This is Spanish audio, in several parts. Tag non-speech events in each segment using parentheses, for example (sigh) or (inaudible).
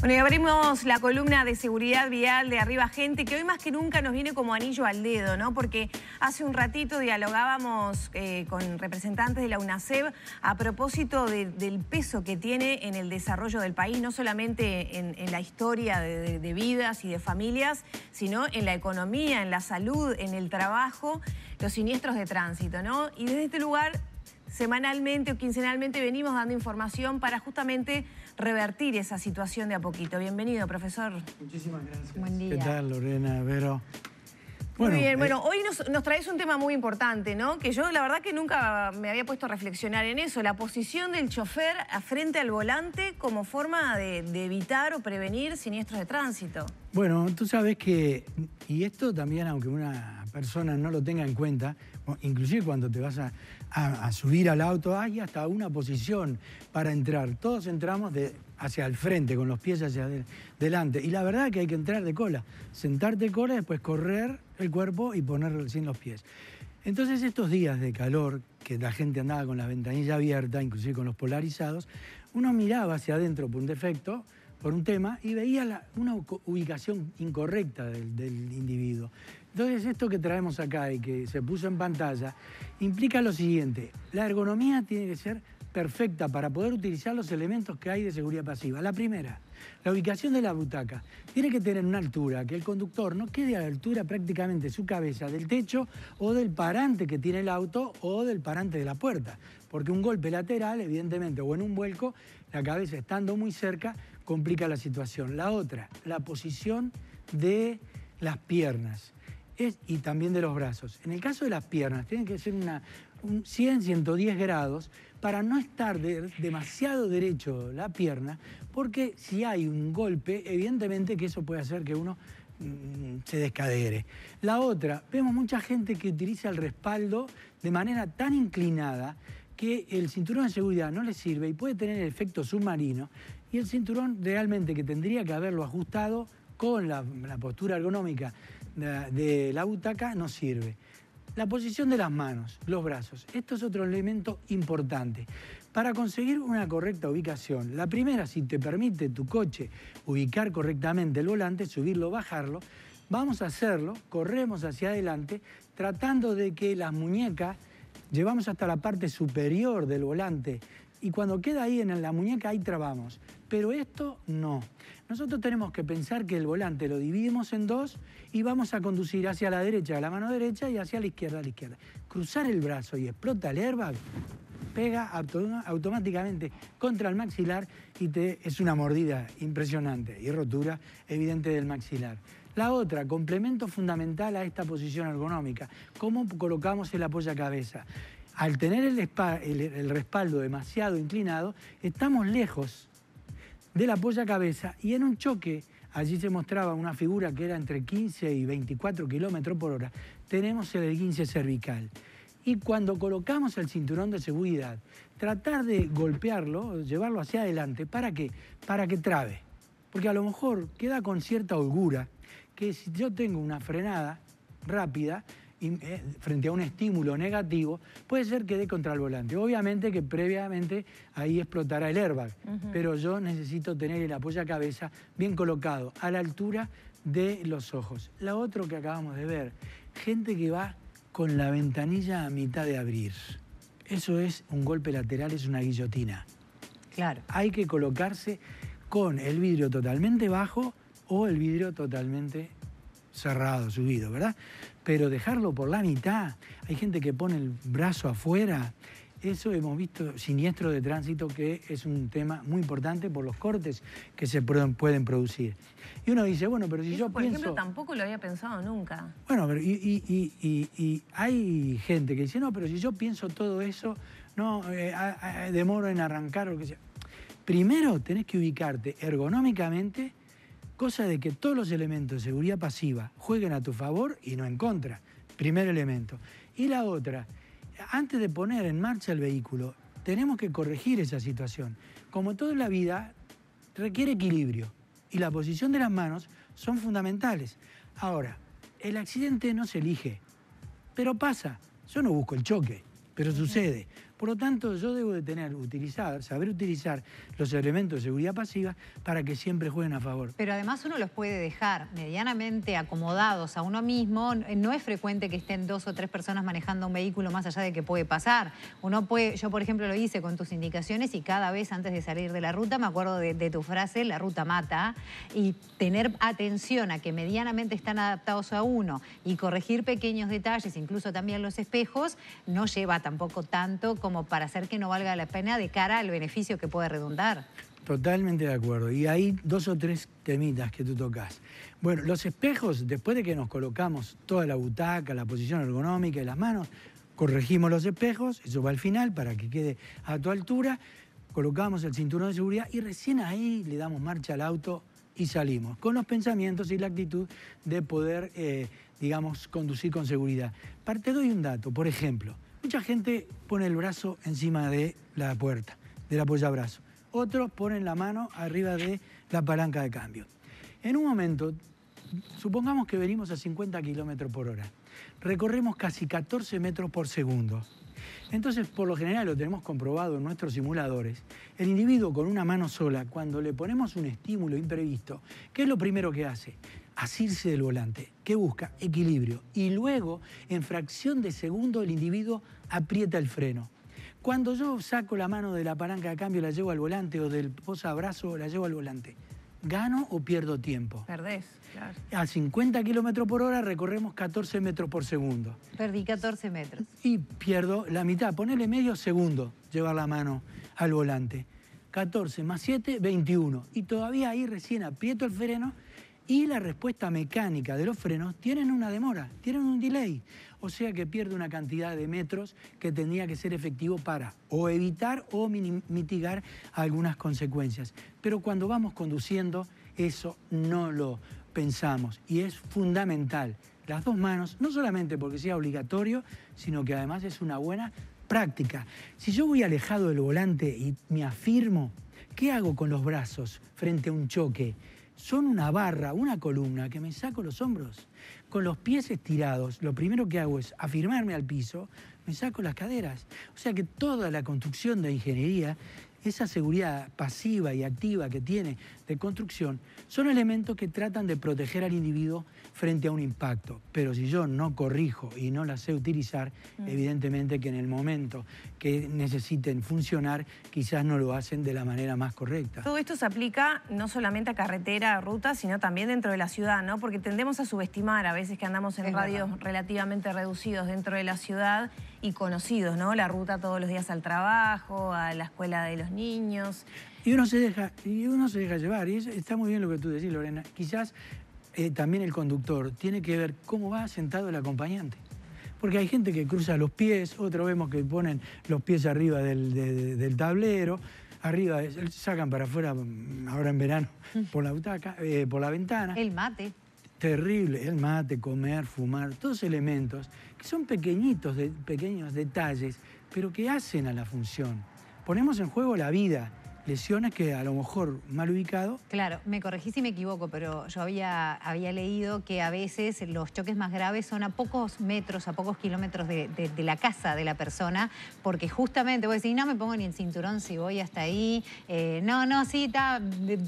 Bueno, y abrimos la columna de seguridad vial de Arriba Gente, que hoy más que nunca nos viene como anillo al dedo, ¿no? Porque hace un ratito dialogábamos eh, con representantes de la UNACEB a propósito del peso que tiene en el desarrollo del país, no solamente en, la historia de vidas y de familias, sino en la economía, en la salud, en el trabajo, los siniestros de tránsito, ¿no? Y desde este lugar semanalmente o quincenalmente venimos dando información para justamente revertir esa situación de a poquito. Bienvenido, profesor. Muchísimas gracias. Buen día. ¿Qué tal, Lorena, Vero? muy bien, eh, bueno, hoy nos, traes un tema muy importante, ¿no? Que yo la verdad que nunca me había puesto a reflexionar en eso, la posición del chofer frente al volante como forma de evitar o prevenir siniestros de tránsito. Bueno, tú sabes que, y esto también aunque una persona no lo tenga en cuenta, inclusive cuando te vas a, a, subir al auto, hay hasta una posición para entrar. Todos entramos de, hacia el frente, con los pies hacia adelante. Y la verdad es que hay que entrar de cola. Sentarte de cola, y después correr el cuerpo y poner sin los pies. Entonces estos días de calor, que la gente andaba con la ventanilla abierta, inclusive con los polarizados, uno miraba hacia adentro por un defecto, por un tema y veía una ubicación incorrecta del, individuo. Entonces esto que traemos acá y que se puso en pantalla implica lo siguiente, la ergonomía tiene que ser perfecta para poder utilizar los elementos que hay de seguridad pasiva. La primera, la ubicación de la butaca. Tiene que tener una altura, que el conductor no quede a la altura prácticamente su cabeza del techo o del parante que tiene el auto o del parante de la puerta. Porque un golpe lateral, evidentemente, o en un vuelco, la cabeza estando muy cerca, complica la situación. La otra, la posición de las piernas y también de los brazos. En el caso de las piernas, tienen que ser una, 100, 110 grados para no estar demasiado derecho la pierna, porque si hay un golpe, evidentemente que eso puede hacer que uno mm, se descadere. La otra, vemos mucha gente que utiliza el respaldo de manera tan inclinada que el cinturón de seguridad no le sirve y puede tener el efecto submarino. Y el cinturón realmente que tendría que haberlo ajustado con la, postura ergonómica de, de, la butaca no sirve. La posición de las manos, los brazos. Esto es otro elemento importante. Para conseguir una correcta ubicación, la primera, si te permite tu coche ubicar correctamente el volante, subirlo, bajarlo, vamos a hacerlo, corremos hacia adelante, tratando de que las muñecas llevamos hasta la parte superior del volante y cuando queda ahí en la muñeca ahí trabamos. Pero esto no. Nosotros tenemos que pensar que el volante lo dividimos en dos y vamos a conducir hacia la derecha a la mano derecha y hacia la izquierda a la izquierda. Cruzar el brazo y explota el airbag, pega automáticamente contra el maxilar y te, es una mordida impresionante y rotura evidente del maxilar. La otra, complemento fundamental a esta posición ergonómica, cómo colocamos el apoyo cabeza? Al tener el, respaldo demasiado inclinado, estamos lejos del cabeza y en un choque allí se mostraba una figura que era entre 15 y 24 kilómetros por hora, tenemos el esguince cervical. Y cuando colocamos el cinturón de seguridad, tratar de golpearlo, llevarlo hacia adelante, ¿para qué? Para que trabe. Porque a lo mejor queda con cierta holgura que si yo tengo una frenada rápida eh, frente a un estímulo negativo, puede ser que dé contra el volante. Obviamente que previamente ahí explotará el airbag, pero yo necesito tener el apoyo a cabeza bien colocado, a la altura de los ojos. La otro que acabamos de ver, gente que va con la ventanilla a mitad de abrir. Eso es un golpe lateral, es una guillotina. Claro. Hay que colocarse con el vidrio totalmente bajo o el vidrio totalmente cerrado, subido, ¿verdad? Pero dejarlo por la mitad, hay gente que pone el brazo afuera, eso hemos visto, siniestro de tránsito, que es un tema muy importante por los cortes que se pueden producir. Y uno dice, bueno, pero si yo pienso... Por ejemplo, tampoco lo había pensado nunca. Bueno, pero y, hay gente que dice, no, pero si yo pienso todo eso, no, eh, demoro en arrancar o lo que sea. Primero tenés que ubicarte ergonómicamente cosa de que todos los elementos de seguridad pasiva jueguen a tu favor y no en contra. Primer elemento. Y la otra, antes de poner en marcha el vehículo, tenemos que corregir esa situación. Como toda la vida, requiere equilibrio y la posición de las manos son fundamentales. Ahora, el accidente no se elige, pero pasa. Yo no busco el choque, pero sucede. Por lo tanto, yo debo de tener, utilizar, saber utilizar los elementos de seguridad pasiva para que siempre jueguen a favor. Pero además uno los puede dejar medianamente acomodados a uno mismo. No es frecuente que estén dos o tres personas manejando un vehículo más allá de que puede pasar. Uno puede, yo por ejemplo lo hice con tus indicaciones y cada vez antes de salir de la ruta me acuerdo de, de tu frase, la ruta mata, y tener atención a que medianamente están adaptados a uno y corregir pequeños detalles, incluso también los espejos, no lleva tampoco tanto como como para hacer que no valga la pena de cara al beneficio que puede redundar. Totalmente de acuerdo. Y hay dos o tres temitas que tú tocas. Bueno, los espejos, después de que nos colocamos toda la butaca, la posición ergonómica y las manos, corregimos los espejos, eso va al final para que quede a tu altura, colocamos el cinturón de seguridad y recién ahí le damos marcha al auto y salimos, con los pensamientos y la actitud de poder, eh, digamos, conducir con seguridad. Te doy un dato, por ejemplo, Mucha gente pone el brazo encima de la puerta, del apoyabrazo. Otros ponen la mano arriba de la palanca de cambio. En un momento, supongamos que venimos a 50 kilómetros por hora. Recorremos casi 14 metros por segundo. Entonces, por lo general, lo tenemos comprobado en nuestros simuladores. El individuo con una mano sola, cuando le ponemos un estímulo imprevisto, ¿qué es lo primero que hace? asirse del volante. ¿Qué busca? Equilibrio. Y luego, en fracción de segundo, el individuo aprieta el freno. Cuando yo saco la mano de la palanca de cambio, la llevo al volante, o del posabrazo, la llevo al volante. ¿Gano o pierdo tiempo? Perdés, claro. A 50 kilómetros por hora recorremos 14 metros por segundo. Perdí 14 metros. Y pierdo la mitad. Ponele medio segundo llevar la mano al volante. 14 más 7, 21. Y todavía ahí recién aprieto el freno y la respuesta mecánica de los frenos tienen una demora, tienen un delay, o sea que pierde una cantidad de metros que tendría que ser efectivo para o evitar o mitigar algunas consecuencias. Pero cuando vamos conduciendo, eso no lo pensamos y es fundamental. Las dos manos, no solamente porque sea obligatorio, sino que además es una buena práctica. Si yo voy alejado del volante y me afirmo, ¿qué hago con los brazos frente a un choque? son una barra, una columna que me saco los hombros. Con los pies estirados, lo primero que hago es afirmarme al piso, me saco las caderas. O sea que toda la construcción de ingeniería esa seguridad pasiva y activa que tiene de construcción, son elementos que tratan de proteger al individuo frente a un impacto. Pero si yo no corrijo y no la sé utilizar, mm. evidentemente que en el momento que necesiten funcionar, quizás no lo hacen de la manera más correcta. Todo esto se aplica no solamente a carretera, a ruta, sino también dentro de la ciudad, ¿no? Porque tendemos a subestimar a veces que andamos en radios relativamente reducidos dentro de la ciudad y conocidos, ¿no? La ruta todos los días al trabajo, a la escuela de los niños. Y uno se deja, y uno se deja llevar, y está muy bien lo que tú decís, Lorena. Quizás eh, también el conductor tiene que ver cómo va sentado el acompañante. Porque hay gente que cruza los pies, otro vemos que ponen los pies arriba del, del tablero, arriba, sacan para afuera, mm, ahora en verano, mm. por la butaca, eh, por la ventana. El mate terrible, el mate, comer, fumar, todos elementos que son pequeñitos, de, pequeños detalles, pero que hacen a la función. Ponemos en juego la vida, lesiones que a lo mejor mal ubicado. Claro, me corregí si me equivoco, pero yo había, había leído que a veces los choques más graves son a pocos metros, a pocos kilómetros de, la casa de la persona, porque justamente voy a decir no me pongo ni el cinturón si voy hasta ahí, eh, no, no, sí,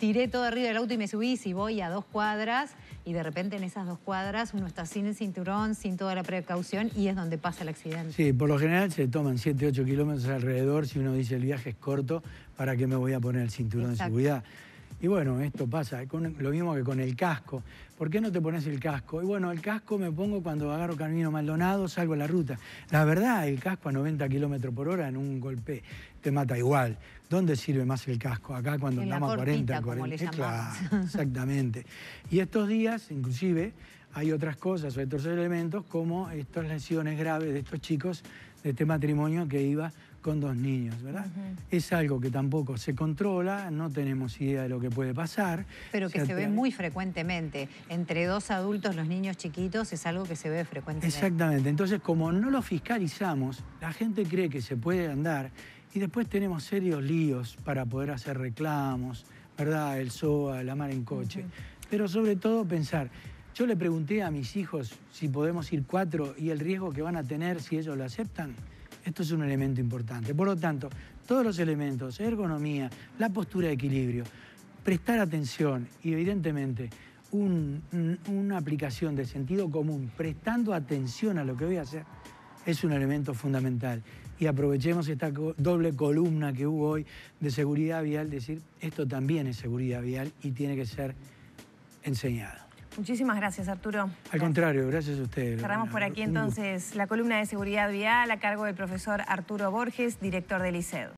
tiré todo arriba del auto y me subí si voy a dos cuadras y de repente en esas dos cuadras uno está sin el cinturón, sin toda la precaución y es donde pasa el accidente. Sí, por lo general se toman 7, 8 kilómetros alrededor si uno dice el viaje es corto, ¿para qué me voy a poner el cinturón de seguridad? Y bueno, esto pasa, con, lo mismo que con el casco. ¿por qué no te pones el casco? Y bueno, el casco me pongo cuando agarro camino Maldonado, salgo a la ruta. La verdad, el casco a 90 kilómetros por hora en un golpe te mata igual. ¿Dónde sirve más el casco? Acá cuando andamos a 40, 40. Eh, (laughs) (laughs) exactamente. Y estos días, inclusive, hay otras cosas o otros elementos como estas lesiones graves de estos chicos de este matrimonio que iba con dos niños, ¿verdad? Es algo que tampoco se controla, no tenemos idea de lo que puede pasar. Pero que se, ve muy frecuentemente. Entre dos adultos, los niños chiquitos, es algo que se ve frecuentemente. Exactamente. Entonces, como no lo fiscalizamos, la gente cree que se puede andar y después tenemos serios líos para poder hacer reclamos, ¿verdad? El SOA, la mar en coche. Pero sobre todo pensar, yo le pregunté a mis hijos si podemos ir cuatro y el riesgo que van a tener si ellos lo aceptan. Esto es un elemento importante. Por lo tanto, todos los elementos, ergonomía, la postura de equilibrio, prestar atención y evidentemente una aplicación de sentido común, prestando atención a lo que voy a hacer, es un elemento fundamental. Y aprovechemos esta doble columna que hubo hoy de seguridad vial, decir, esto también es seguridad vial y tiene que ser enseñado. Muchísimas gracias, Arturo. Al contrario, gracias a ustedes. Cerramos por aquí entonces la columna de seguridad vial a cargo del profesor Arturo Borges, director del ICED.